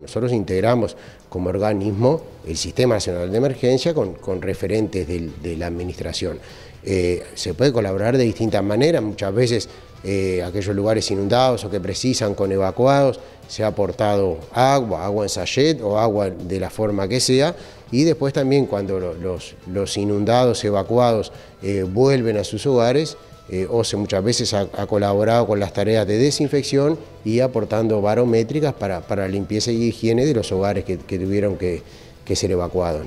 Nosotros integramos como organismo el Sistema Nacional de Emergencia con, referentes de, la administración. Eh, se puede colaborar de distintas maneras, muchas veces eh, aquellos lugares inundados o que precisan con evacuados, se ha aportado agua, agua en sachet o agua de la forma que sea, y después también cuando los, inundados, evacuados eh, vuelven a sus hogares, eh, OCE muchas veces ha, colaborado con las tareas de desinfección y aportando barométricas para, limpieza y higiene de los hogares que, tuvieron que, ser evacuados.